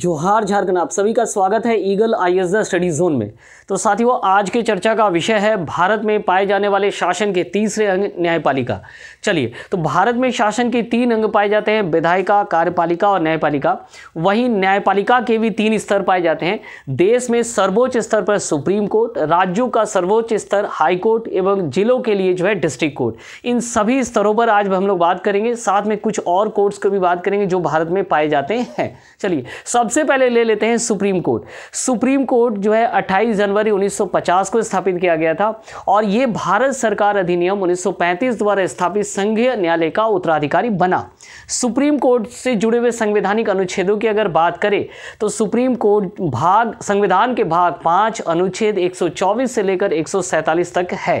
जोहार झारखंड आप सभी का स्वागत है Eagle I S study zone में तो साथियों आज के चर्चा का विषय है भारत में पाए जाने वाले शासन के तीसरे अंग न्यायपालिका चलिए तो भारत में शासन के तीन अंग पाए जाते हैं विधायिका कार्यपालिका और न्यायपालिका वहीं न्यायपालिका के भी तीन स्तर पाए जाते हैं देश में सर्वोच्च स्तर पर सुप्रीम कोर्ट राज्यों का सर्वोच्च स्तर हाईकोर्ट एवं जिलों के लिए जो है डिस्ट्रिक्ट कोर्ट इन सभी स्तरों पर आज हम लोग बात करेंगे साथ में कुछ और कोर्ट्स की भी बात करेंगे जो भारत में पाए जाते हैं चलिए सबसे पहले ले लेते हैं सुप्रीम कोर्ट सुप्रीम कोर्ट जो है 28 जनवरी 1950 को स्थापित किया गया था और ये भारत सरकार अधिनियम 1935 द्वारा स्थापित संघीय न्यायालय का उत्तराधिकारी बना सुप्रीम कोर्ट से जुड़े हुए संवैधानिक अनुच्छेदों की अगर बात करें तो सुप्रीम कोर्ट भाग संविधान के भाग पाँच अनुच्छेद एक से लेकर एक तक है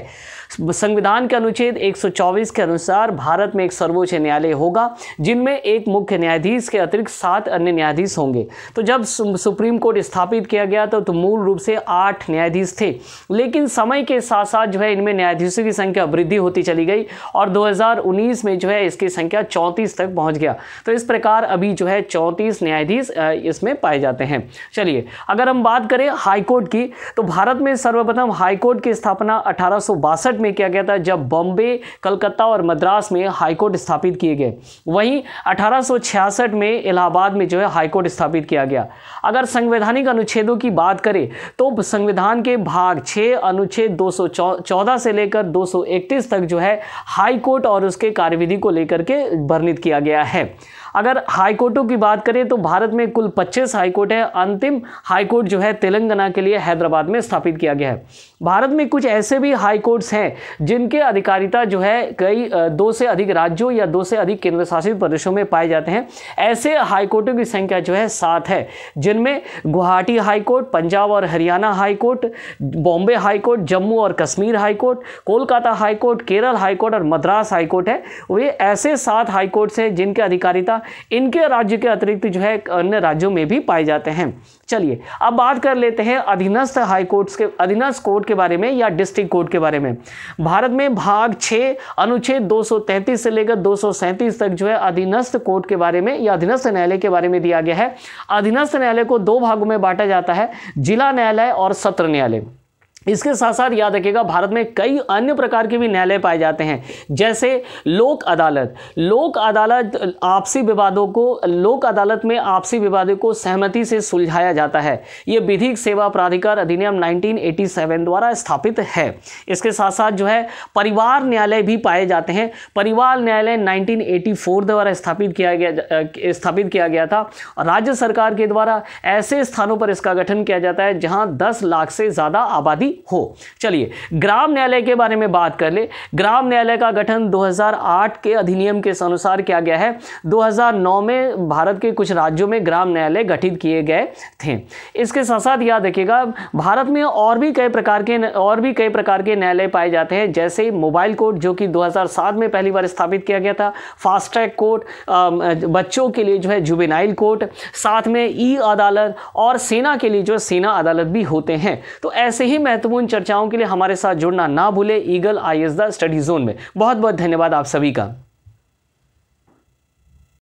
संविधान के अनुच्छेद 124 के अनुसार भारत में एक सर्वोच्च न्यायालय होगा जिनमें एक मुख्य न्यायाधीश के अतिरिक्त सात अन्य न्यायाधीश होंगे तो जब सुप्रीम कोर्ट स्थापित किया गया तो, तो मूल रूप से आठ न्यायाधीश थे लेकिन समय के साथ साथ जो है इनमें न्यायाधीशों की संख्या वृद्धि होती चली गई और 2019 में जो है इसकी संख्या 34 तक पहुंच गया तो इस प्रकार अभी जो है 34 न्यायाधीश इसमें पाए जाते हैं चलिए अगर हम बात करें हाईकोर्ट की तो भारत में सर्वप्रथम हाईकोर्ट की स्थापना अठारह में किया गया था जब बॉम्बे कलकत्ता और मद्रास में हाईकोर्ट स्थापित किए गए वहीं अठारह में इलाहाबाद में जो है हाईकोर्ट स्थापित रेगुलेट किया गया अगर संवैधानिक अनुच्छेदों की बात करें तो संविधान के भाग छः अनुच्छेद 214 से लेकर दो तक जो है हाईकोर्ट और उसके कार्यविधि को लेकर के वर्णित किया गया है अगर हाईकोर्टों की बात करें तो भारत में कुल पच्चीस हाईकोर्ट है अंतिम हाईकोर्ट जो है तेलंगाना के लिए हैदराबाद में स्थापित किया गया है भारत में कुछ ऐसे भी हाईकोर्ट्स हैं जिनके अधिकारिता जो है कई दो से अधिक राज्यों या दो से अधिक केंद्र शासित प्रदेशों में पाए जाते हैं ऐसे हाईकोर्टों की संख्या जो है सात है जिनमें गुवाहाटी हाईकोर्ट पंजाब और हरियाणा हाईकोर्ट बॉम्बे हाईकोर्ट जम्मू और Kashmir high court Kolkata high court Kerala high court और मद्रास हाईकोर्ट है वे ऐसे सात हाईकोर्ट्स हैं जिनके अधिकारिता इनके राज्य के अतिरिक्त जो है अन्य राज्यों में भी पाए जाते हैं चलिए अब बात कर लेते हैं अधीनस्थ हाई कोर्ट्स के अधीनस्थ कोर्ट के बारे में या डिस्ट्रिक्ट कोर्ट के बारे में भारत में भाग छः अनुच्छेद 233 से लेकर दो तक जो है अधीनस्थ कोर्ट के बारे में या अधीनस्थ न्यायालय के बारे में दिया गया है अधीनस्थ न्यायालय को दो भागों में बांटा जाता है जिला न्यायालय और सत्र न्यायालय इसके साथ साथ याद रखिएगा भारत में कई अन्य प्रकार के भी न्यायालय पाए जाते हैं जैसे लोक अदालत लोक अदालत आपसी विवादों को लोक अदालत में आपसी विवादों को सहमति से सुलझाया जाता है ये विधिक सेवा प्राधिकार अधिनियम 1987 द्वारा स्थापित है इसके साथ साथ जो है परिवार न्यायालय भी पाए जाते हैं परिवार न्यायालय नाइनटीन द्वारा स्थापित किया गया स्थापित किया गया था राज्य सरकार के द्वारा ऐसे स्थानों पर इसका गठन किया जाता है जहाँ दस लाख से ज़्यादा आबादी हो चलिए ग्राम न्यायालय के बारे में बात कर ले ग्राम न्यायालय का गठन 2008 के अधिनियम के अनुसार किया गया है 2009 में भारत के कुछ राज्यों में ग्राम न्यायालय गठित किए गए थे इसके साथ साथ याद रखिएगा भारत में और भी कई प्रकार के और भी कई प्रकार के न्यायालय पाए जाते हैं जैसे मोबाइल कोर्ट जो कि दो में पहली बार स्थापित किया गया था फास्ट्रैक कोर्ट बच्चों के लिए जो है जुबेनाइल कोर्ट साथ में ई अदालत और सेना के लिए जो सेना अदालत भी होते हैं तो ऐसे ही महत्व महत्वपूर्ण चर्चाओं के लिए हमारे साथ जुड़ना ना भूले Eagle I S study zone में बहुत बहुत धन्यवाद आप सभी का